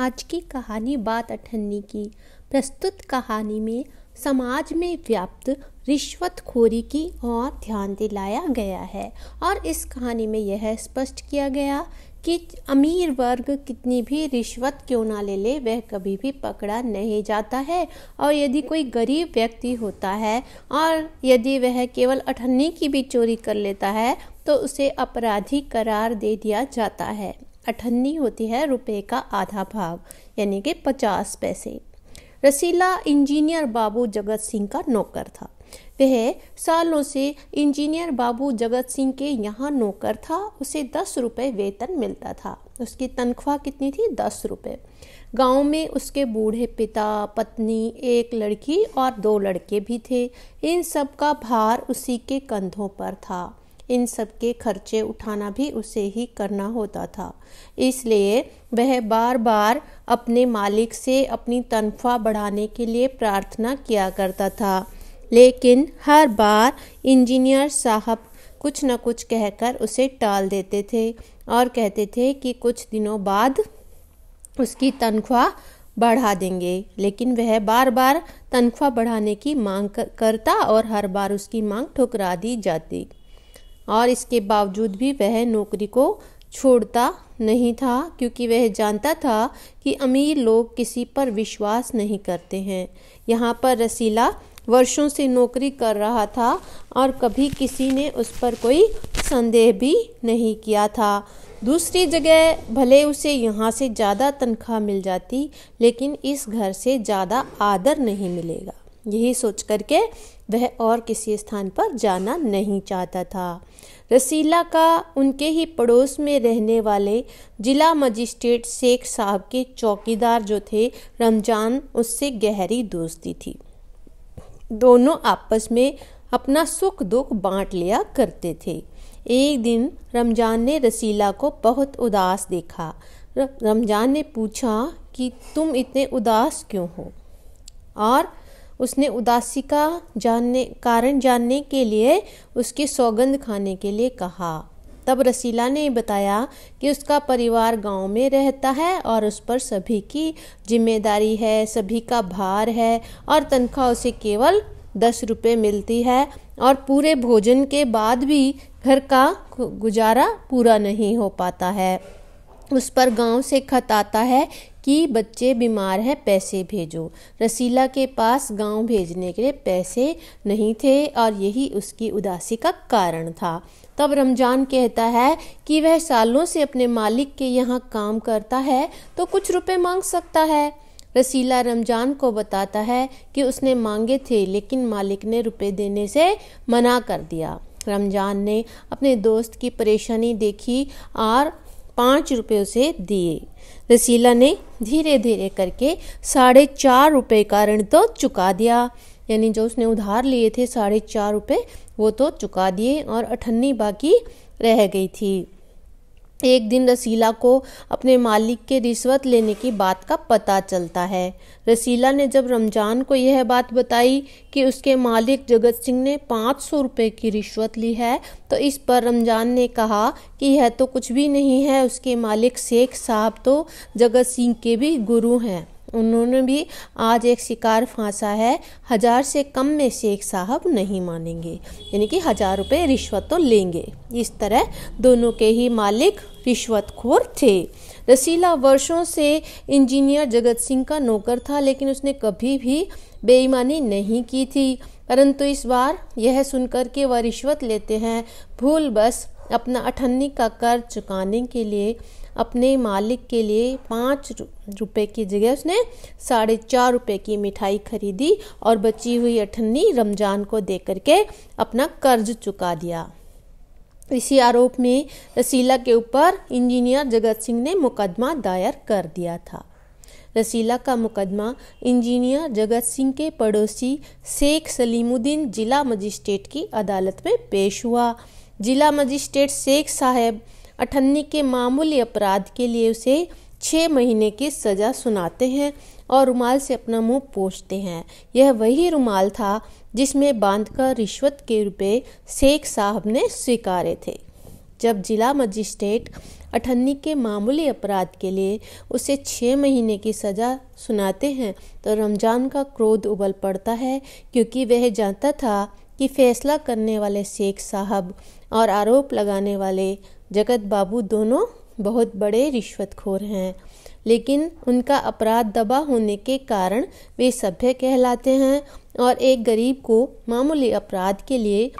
आज की कहानी बात अठन्नी की प्रस्तुत कहानी में समाज में व्याप्त रिश्वतखोरी की ओर ध्यान दिलाया गया है और इस कहानी में यह स्पष्ट किया गया कि अमीर वर्ग कितनी भी रिश्वत क्यों ना ले ले वह कभी भी पकड़ा नहीं जाता है और यदि कोई गरीब व्यक्ति होता है और यदि वह केवल अठन्नी की भी चोरी कर लेता है तो उसे अपराधी करार दे दिया जाता है अठन्नी होती है रुपए का आधा भाव यानी कि पचास पैसे रसीला इंजीनियर बाबू जगत सिंह का नौकर था वह सालों से इंजीनियर बाबू जगत सिंह के यहाँ नौकर था उसे दस रुपये वेतन मिलता था उसकी तनख्वाह कितनी थी दस रुपये गांव में उसके बूढ़े पिता पत्नी एक लड़की और दो लड़के भी थे इन सब का भार उसी के कंधों पर था इन सब के खर्चे उठाना भी उसे ही करना होता था इसलिए वह बार बार अपने मालिक से अपनी तनख्वाह बढ़ाने के लिए प्रार्थना किया करता था लेकिन हर बार इंजीनियर साहब कुछ न कुछ कहकर उसे टाल देते थे और कहते थे कि कुछ दिनों बाद उसकी तनख्वाह बढ़ा देंगे लेकिन वह बार बार तनख्वाह बढ़ाने की मांग करता और हर बार उसकी मांग ठुकरा दी जाती और इसके बावजूद भी वह नौकरी को छोड़ता नहीं था क्योंकि वह जानता था कि अमीर लोग किसी पर विश्वास नहीं करते हैं यहाँ पर रसीला वर्षों से नौकरी कर रहा था और कभी किसी ने उस पर कोई संदेह भी नहीं किया था दूसरी जगह भले उसे यहाँ से ज़्यादा तनख्वाह मिल जाती लेकिन इस घर से ज़्यादा आदर नहीं मिलेगा यही सोच करके वह और किसी स्थान पर जाना नहीं चाहता था रसीला का उनके ही पड़ोस में रहने वाले जिला मजिस्ट्रेट शेख साहब के चौकीदार जो थे रमजान उससे गहरी दोस्ती थी दोनों आपस में अपना सुख दुख बांट लिया करते थे एक दिन रमजान ने रसीला को बहुत उदास देखा रमजान ने पूछा कि तुम इतने उदास क्यों हो और उसने उदासी का जानने कारण जानने के लिए उसकी सौगंध खाने के लिए कहा तब रसीला ने बताया कि उसका परिवार गांव में रहता है और उस पर सभी की जिम्मेदारी है सभी का भार है और तनख्वाह उसे केवल दस रुपये मिलती है और पूरे भोजन के बाद भी घर का गुजारा पूरा नहीं हो पाता है उस पर गांव से खत आता है कि बच्चे बीमार हैं पैसे भेजो रसीला के पास गांव भेजने के लिए पैसे नहीं थे और यही उसकी उदासी का कारण था तब रमजान कहता है कि वह सालों से अपने मालिक के यहाँ काम करता है तो कुछ रुपए मांग सकता है रसीला रमजान को बताता है कि उसने मांगे थे लेकिन मालिक ने रुपए देने से मना कर दिया रमजान ने अपने दोस्त की परेशानी देखी और पाँच रुपये उसे दिए रसीला ने धीरे धीरे करके साढ़े चार रुपये का ऋण तो चुका दिया यानी जो उसने उधार लिए थे साढ़े चार रुपये वो तो चुका दिए और अठन्नी बाकी रह गई थी एक दिन रसीला को अपने मालिक के रिश्वत लेने की बात का पता चलता है रसीला ने जब रमजान को यह बात बताई कि उसके मालिक जगत सिंह ने पाँच सौ रुपये की रिश्वत ली है तो इस पर रमजान ने कहा कि यह तो कुछ भी नहीं है उसके मालिक शेख साहब तो जगत सिंह के भी गुरु हैं उन्होंने भी आज एक शिकार फांसा है हज़ार से कम में शेख साहब नहीं मानेंगे यानी कि हज़ार रुपये रिश्वत तो लेंगे इस तरह दोनों के ही मालिक रिश्वतखोर थे रसीला वर्षों से इंजीनियर जगत सिंह का नौकर था लेकिन उसने कभी भी बेईमानी नहीं की थी परंतु इस बार यह सुनकर के वह रिश्वत लेते हैं भूल बस अपना अठन्नी का कर चुकाने के लिए अपने मालिक के लिए पाँच रुपए की जगह उसने साढ़े चार रुपये की मिठाई खरीदी और बची हुई अठन्नी रमजान को दे करके अपना कर्ज चुका दिया इसी आरोप में रसीला के ऊपर इंजीनियर जगत सिंह ने मुकदमा दायर कर दिया था रसीला का मुकदमा इंजीनियर जगत सिंह के पड़ोसी शेख सलीमुद्दीन जिला मजिस्ट्रेट की अदालत में पेश हुआ जिला मजिस्ट्रेट शेख साहेब अठन्नी के मामूली अपराध के लिए उसे छः महीने की सज़ा सुनाते हैं और रुमाल से अपना मुंह पोछते हैं यह वही रुमाल था जिसमें बांधकर रिश्वत के रुपए शेख साहब ने स्वीकारे थे जब जिला मजिस्ट्रेट अठन्नी के मामूली अपराध के लिए उसे छः महीने की सज़ा सुनाते हैं तो रमज़ान का क्रोध उबल पड़ता है क्योंकि वह जानता था कि फैसला करने वाले शेख साहब और आरोप लगाने वाले जगत बाबू दोनों बहुत बड़े रिश्वतखोर हैं लेकिन उनका अपराध दबा होने के कारण वे सभ्य कहलाते हैं और एक गरीब को मामूली अपराध के लिए